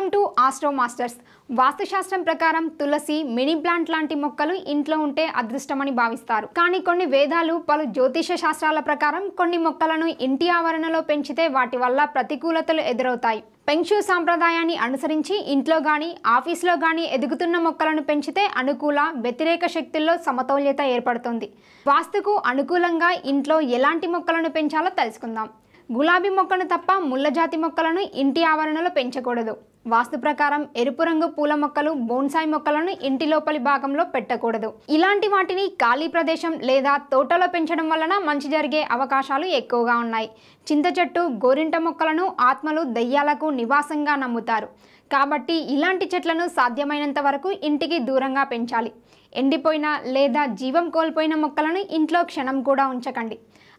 welcome to astro masters వాస్తుశాస్త్రం ప్రకారం తులసి mini plant లాంటి మొక్కలు ఇంట్లో ఉంటే అదృష్టమని భావిస్తారు కానీ కొన్ని వేదాలు పలు జ్యోతిష శాస్త్రాల ప్రకారం కొన్ని మొక్కలను ఇంటి ఆవరణలో పెంచితే వాటి వల్ల ప్రతికూలతలు ఎదురవుతాయి పెంక్షు సాంప్రదాయాన్ని అనుసరించి ఇంట్లో కానీ ఆఫీస్లో కానీ ఎదుగుతున్న మొక్కలను పెంచితే అనుకూల వ్యతిరేక శక్తుల్లో సమతౌల్యత ఏర్పడుతుంది వాస్తుకు అనుకూలంగా ఇంట్లో ఎలాంటి మొక్కలను పెంచాలో తెలుసుకుందాం గులాబీ మొక్కను తప్ప ముళ్ళజాతి మొక్కలను ఇంటి ఆవరణలో పెంచకూడదు వాస్తు ప్రకారం ఎరుపు రంగు పూల మొక్కలు బోన్సాయి మొక్కలను ఇంటి లోపలి భాగంలో పెట్టకూడదు ఇలాంటి వాటిని ఖాళీ ప్రదేశం లేదా తోటలో పెంచడం వలన మంచి జరిగే అవకాశాలు ఎక్కువగా ఉన్నాయి చింత చెట్టు గోరింట మొక్కలను ఆత్మలు దయ్యాలకు నివాసంగా నమ్ముతారు కాబట్టి ఇలాంటి చెట్లను సాధ్యమైనంత వరకు ఇంటికి దూరంగా పెంచాలి ఎండిపోయిన లేదా జీవం కోల్పోయిన మొక్కలను ఇంట్లో క్షణం కూడా ఉంచకండి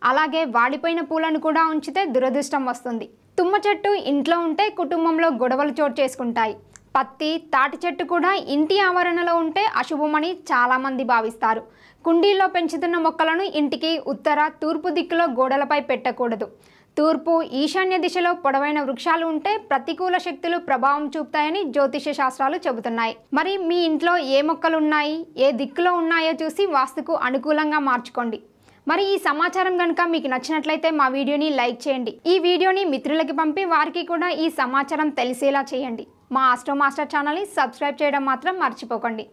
అలాగే వాడిపోయిన పూలను కూడా ఉంచితే దురదృష్టం వస్తుంది తుమ్మ చెట్టు ఇంట్లో ఉంటే కుటుంబంలో గొడవలు చోటు చేసుకుంటాయి పత్తి తాటి చెట్టు కూడా ఇంటి ఆవరణలో ఉంటే అశుభమని చాలామంది భావిస్తారు కుండీల్లో పెంచుతున్న మొక్కలను ఇంటికి ఉత్తర తూర్పు దిక్కులో గోడలపై పెట్టకూడదు తూర్పు ఈశాన్య దిశలో పొడవైన వృక్షాలు ఉంటే ప్రతికూల శక్తులు ప్రభావం చూపుతాయని జ్యోతిష శాస్త్రాలు చెబుతున్నాయి మరి మీ ఇంట్లో ఏ మొక్కలు ఉన్నాయి ఏ దిక్కులో ఉన్నాయో చూసి వాస్తుకు అనుకూలంగా మార్చుకోండి మరి ఈ సమాచారం కనుక మీకు నచ్చినట్లయితే మా వీడియోని లైక్ చేయండి ఈ వీడియోని మిత్రులకి పంపి వారికి కూడా ఈ సమాచారం తెలిసేలా చేయండి మా ఆస్ట్రో మాస్టర్ ఛానల్ని సబ్స్క్రైబ్ చేయడం మాత్రం మర్చిపోకండి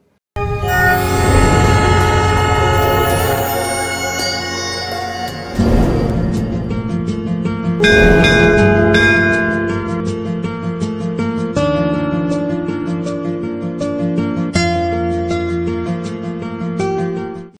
thank you